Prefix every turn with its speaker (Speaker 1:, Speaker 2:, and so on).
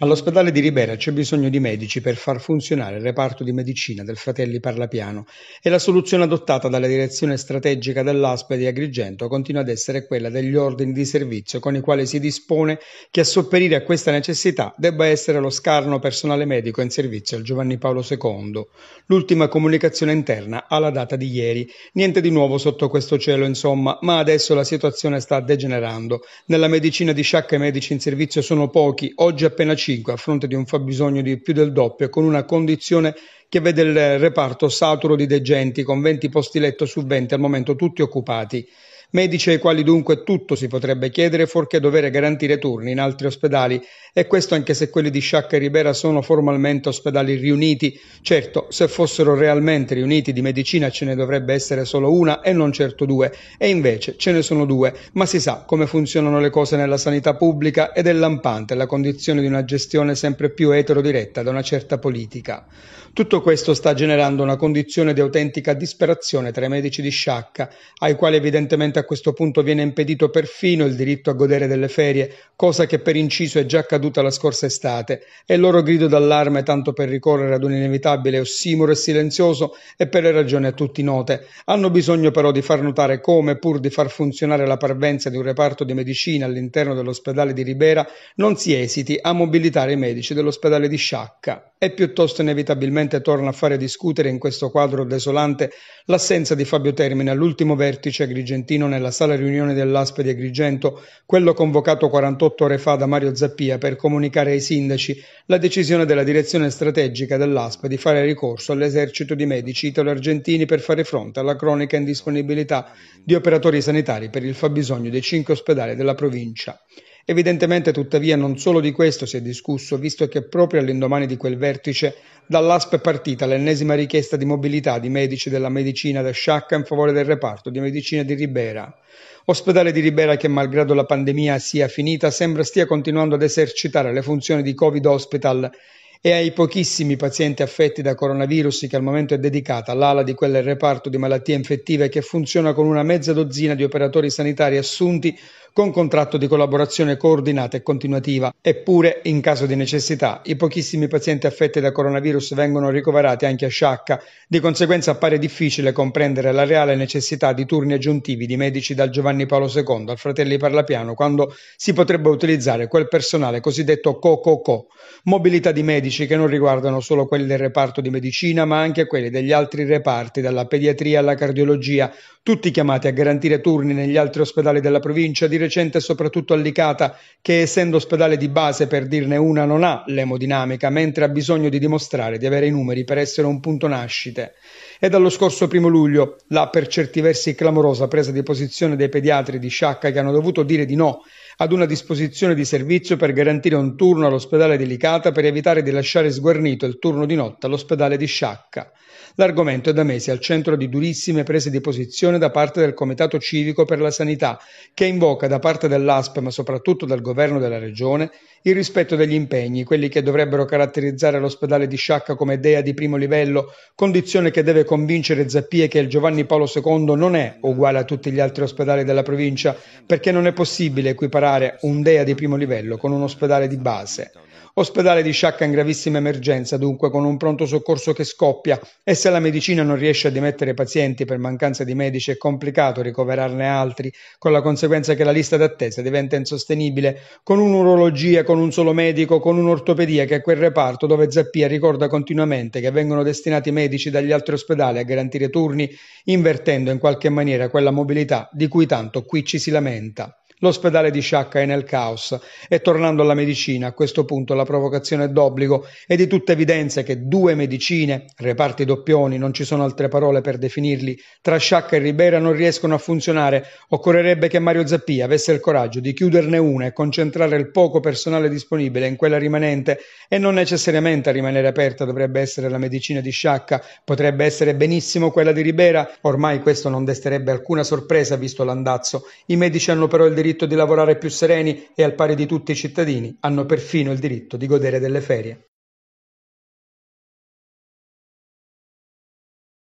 Speaker 1: All'ospedale di Ribera c'è bisogno di medici per far funzionare il reparto di medicina del Fratelli Parlapiano e la soluzione adottata dalla direzione strategica dell'ASPE di Agrigento continua ad essere quella degli ordini di servizio con i quali si dispone che a sopperire a questa necessità debba essere lo scarno personale medico in servizio al Giovanni Paolo II. L'ultima comunicazione interna alla data di ieri. Niente di nuovo sotto questo cielo, insomma, ma adesso la situazione sta degenerando. Nella medicina di sciacca i medici in servizio sono pochi, oggi appena 5 2005 a fronte di un fabbisogno di più del doppio e con una condizione che vede il reparto saturo di degenti con 20 posti letto su 20 al momento tutti occupati medici ai quali dunque tutto si potrebbe chiedere fuorché dovere garantire turni in altri ospedali e questo anche se quelli di Sciacca e Ribera sono formalmente ospedali riuniti. Certo, se fossero realmente riuniti di medicina ce ne dovrebbe essere solo una e non certo due e invece ce ne sono due, ma si sa come funzionano le cose nella sanità pubblica ed è lampante la condizione di una gestione sempre più eterodiretta da una certa politica. Tutto questo sta generando una condizione di autentica disperazione tra i medici di Sciacca, ai quali evidentemente Praticamente a questo punto viene impedito perfino il diritto a godere delle ferie, cosa che per inciso è già accaduta la scorsa estate, e il loro grido d'allarme tanto per ricorrere ad un inevitabile ossimoro e silenzioso e per le ragioni a tutti note. Hanno bisogno però di far notare come, pur di far funzionare la parvenza di un reparto di medicina all'interno dell'ospedale di Ribera, non si esiti a mobilitare i medici dell'ospedale di Sciacca e piuttosto inevitabilmente torna a fare discutere in questo quadro desolante l'assenza di Fabio Termine all'ultimo vertice agrigentino nella sala riunione dell'ASPE di Agrigento, quello convocato 48 ore fa da Mario Zappia per comunicare ai sindaci la decisione della direzione strategica dell'ASPE di fare ricorso all'esercito di medici italo-argentini per fare fronte alla cronica indisponibilità di operatori sanitari per il fabbisogno dei cinque ospedali della provincia. Evidentemente tuttavia non solo di questo si è discusso, visto che proprio all'indomani di quel vertice dall'ASP è partita l'ennesima richiesta di mobilità di medici della medicina da Sciacca in favore del reparto di medicina di Ribera. Ospedale di Ribera che malgrado la pandemia sia finita sembra stia continuando ad esercitare le funzioni di Covid Hospital e ai pochissimi pazienti affetti da coronavirus che al momento è dedicata l'ala di quel reparto di malattie infettive che funziona con una mezza dozzina di operatori sanitari assunti con contratto di collaborazione coordinata e continuativa. Eppure, in caso di necessità, i pochissimi pazienti affetti da coronavirus vengono ricoverati anche a Sciacca. Di conseguenza appare difficile comprendere la reale necessità di turni aggiuntivi di medici dal Giovanni Paolo II al Fratelli Parlapiano quando si potrebbe utilizzare quel personale cosiddetto co-co-co, mobilità di medici medici che non riguardano solo quelli del reparto di medicina, ma anche quelli degli altri reparti, dalla pediatria alla cardiologia, tutti chiamati a garantire turni negli altri ospedali della provincia, di recente soprattutto Allicata, che essendo ospedale di base, per dirne una, non ha l'emodinamica, mentre ha bisogno di dimostrare di avere i numeri per essere un punto nascite. È dallo scorso primo luglio la per certi versi clamorosa presa di posizione dei pediatri di Sciacca che hanno dovuto dire di no ad una disposizione di servizio per garantire un turno all'ospedale di Licata per evitare di lasciare sguarnito il turno di notte all'ospedale di Sciacca. L'argomento è da mesi al centro di durissime prese di posizione da parte del Comitato Civico per la Sanità, che invoca da parte dell'ASP, ma soprattutto dal governo della regione, il rispetto degli impegni, quelli che dovrebbero caratterizzare l'ospedale di Sciacca come dea di primo livello, condizione che deve convincere Zappie che il Giovanni Paolo II non è uguale a tutti gli altri ospedali della provincia, perché non è possibile equiparare un dea di primo livello con un ospedale di base. Ospedale di Sciacca in grave gravissima emergenza, dunque con un pronto soccorso che scoppia e se la medicina non riesce a dimettere pazienti per mancanza di medici è complicato ricoverarne altri, con la conseguenza che la lista d'attesa diventa insostenibile, con un'urologia, con un solo medico, con un'ortopedia che è quel reparto dove Zappia ricorda continuamente che vengono destinati medici dagli altri ospedali a garantire turni, invertendo in qualche maniera quella mobilità di cui tanto qui ci si lamenta. L'ospedale di Sciacca è nel caos e tornando alla medicina, a questo punto la provocazione è d'obbligo È di tutta evidenza che due medicine, reparti doppioni, non ci sono altre parole per definirli, tra Sciacca e Ribera non riescono a funzionare. Occorrerebbe che Mario Zappia avesse il coraggio di chiuderne una e concentrare il poco personale disponibile in quella rimanente e non necessariamente a rimanere aperta dovrebbe essere la medicina di Sciacca, potrebbe essere benissimo quella di Ribera, ormai questo non desterebbe alcuna sorpresa visto l'andazzo. I medici hanno però il diritto diritto di lavorare più sereni e al pari di tutti i cittadini, hanno perfino il diritto di godere delle ferie.